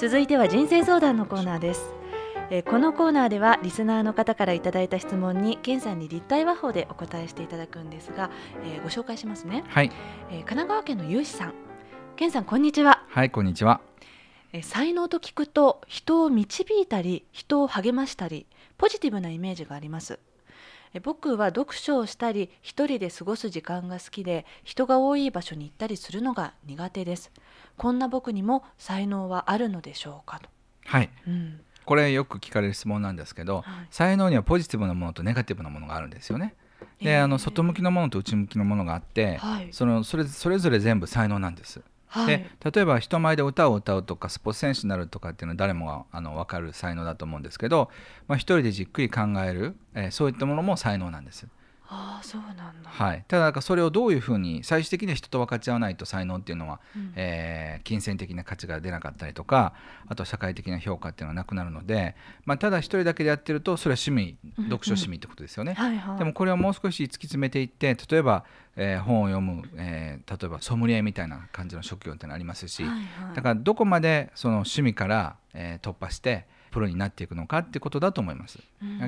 続いては人生相談のコーナーですえこのコーナーではリスナーの方からいただいた質問に健さんに立体話法でお答えしていただくんですが、えー、ご紹介しますね、はいえー、神奈川県の有志さん健さんこんにちははいこんにちは、えー、才能と聞くと人を導いたり人を励ましたりポジティブなイメージがあります僕は読書をしたり一人で過ごす時間が好きで人が多い場所に行ったりするのが苦手ですこんな僕にも才能はあるのでしょうかとはい、うん、これよく聞かれる質問なんですけど、はい、才能にはポジティブなものとネガティブなものがあるんですよねで、えー、あの外向きのものと内向きのものがあって、はい、そのそれそれぞれ全部才能なんですで例えば人前で歌を歌うとかスポーツ選手になるとかっていうのは誰もがあの分かる才能だと思うんですけど、まあ、一人でじっくり考える、えー、そういったものも才能なんです。あそうなんだ、はい、ただなんかそれをどういうふうに最終的には人と分かち合わないと才能っていうのは、うん、えー、金銭的な価値が出なかったりとかあと社会的な評価っていうのはなくなるので、まあ、ただ一人だけでやってるとそれは趣味、読書趣味ってことですよね、でもこれをもう少し突き詰めていって例えば、えー、本を読む、えー、例えばソムリエみたいな感じの職業ってのありますし、はいはい、だからどこまでその趣味から、え突破してプロになっていくのかってことだと思います、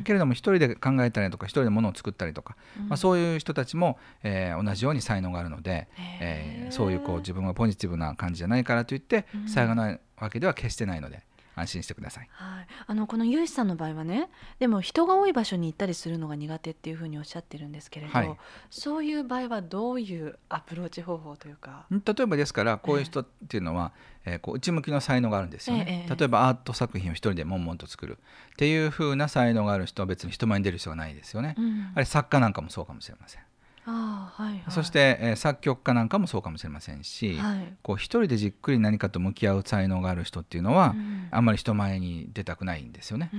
けれども一人で考えたりとか一人でものを作ったりとか、うん、まあ、そういう人たちも、えー、同じように才能があるので、えー、そういうこう自分がポジティブな感じじゃないからといって才能ないわけでは決してないので、安心してください、はい、あのこのユイさんの場合はねでも人が多い場所に行ったりするのが苦手っていうふうにおっしゃってるんですけれど、はい、そういう場合はどういうアプローチ方法というか例えばですからこういう人っていうのは、えー、こう内向きの才能があるんですよね、えー、例えばアート作品を一人で悶々と作るっていうふうな才能がある人は別に人前に出る必要はないですよね、うん、あれ作家なんかもそうかもしれませんあはいはい、そして、えー、作曲家なんかもそうかもしれませんし、はい、こう一人でじっくり何かと向き合う才能がある人っていうのは、うん、あんまり人前に出たくないんですよね。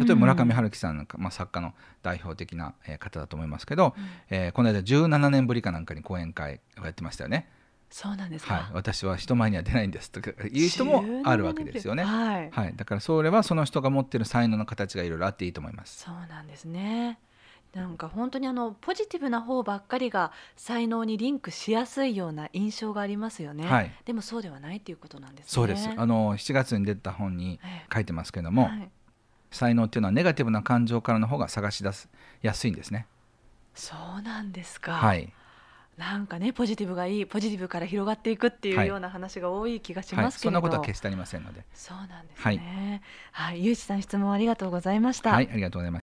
例えば村上春樹さんなんか、まあ、作家の代表的な、えー、方だと思いますけど、うん、えー、この間17年ぶりかなんかに講演会をやってましたよね。そうなんですか、はい、私は人前には出ないんですという人もあるわけですよね、はい、はい、だからそれはその人が持ってる才能の形がいろいろあっていいと思いますそうなんですねなんか本当にあのポジティブな方ばっかりが才能にリンクしやすいような印象がありますよね。はい、でもそうではないということなんです、ね、そうです。あの7月に出た本に書いてますけれども、はい、才能っていうのはネガティブな感情からの方が探し出すやすいんですね。そうなんですか。はい。なんかねポジティブがいいポジティブから広がっていくっていうような話が多い気がしますけど、はいはい、そんなことは決してありませんのでそうなんですねはい、はい、ゆうちさん質問ありがとうございましたはいありがとうございます